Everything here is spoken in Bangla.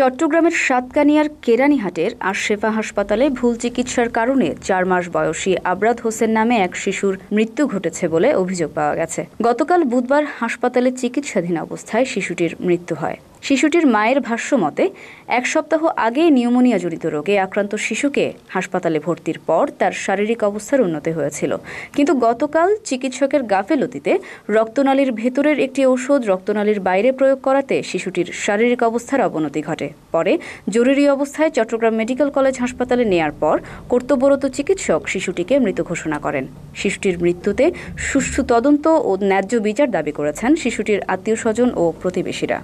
চট্টগ্রামের সাতকানিয়ার কেরানীহাটের আশেফা হাসপাতালে ভুল চিকিৎসার কারণে চার মাস বয়সী আবরাদ হোসেন নামে এক শিশুর মৃত্যু ঘটেছে বলে অভিযোগ পাওয়া গেছে গতকাল বুধবার হাসপাতালে চিকিৎসাধীন অবস্থায় শিশুটির মৃত্যু হয় শিশুটির মায়ের ভাষ্য মতে এক সপ্তাহ আগে নিউমোনিয়া জনিত রোগে আক্রান্ত শিশুকে হাসপাতালে ভর্তির পর তার শারীরিক অবস্থার উন্নতি হয়েছিল কিন্তু গতকাল চিকিৎসকের গাফেলতিতে রক্তনালীর ভেতরের একটি ঔষধ রক্তনালীর বাইরে প্রয়োগ করাতে শিশুটির শারীরিক অবস্থার অবনতি ঘটে পরে জরুরি অবস্থায় চট্টগ্রাম মেডিকেল কলেজ হাসপাতালে নেয়ার পর কর্তব্যরত চিকিৎসক শিশুটিকে মৃত ঘোষণা করেন শিশুটির মৃত্যুতে সুষ্ঠু তদন্ত ও ন্যায্য বিচার দাবি করেছেন শিশুটির আত্মীয় স্বজন ও প্রতিবেশীরা